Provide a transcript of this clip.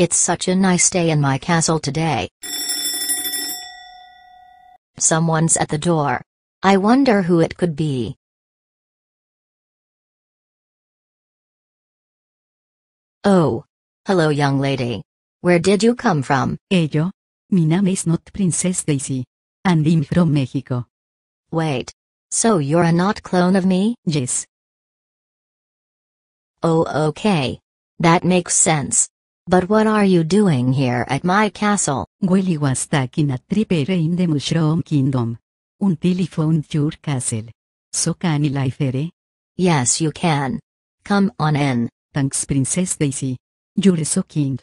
It's such a nice day in my castle today. Someone's at the door. I wonder who it could be. Oh. Hello young lady. Where did you come from? Ello. Mi name is not Princess Daisy. And I'm from Mexico. Wait. So you're a not clone of me? Yes. Oh okay. That makes sense. But what are you doing here at my castle? Gweli was taking a trip in the Mushroom Kingdom. Until he found your castle. So can I fare? Yes you can. Come on in. Thanks Princess Daisy. You're so kind.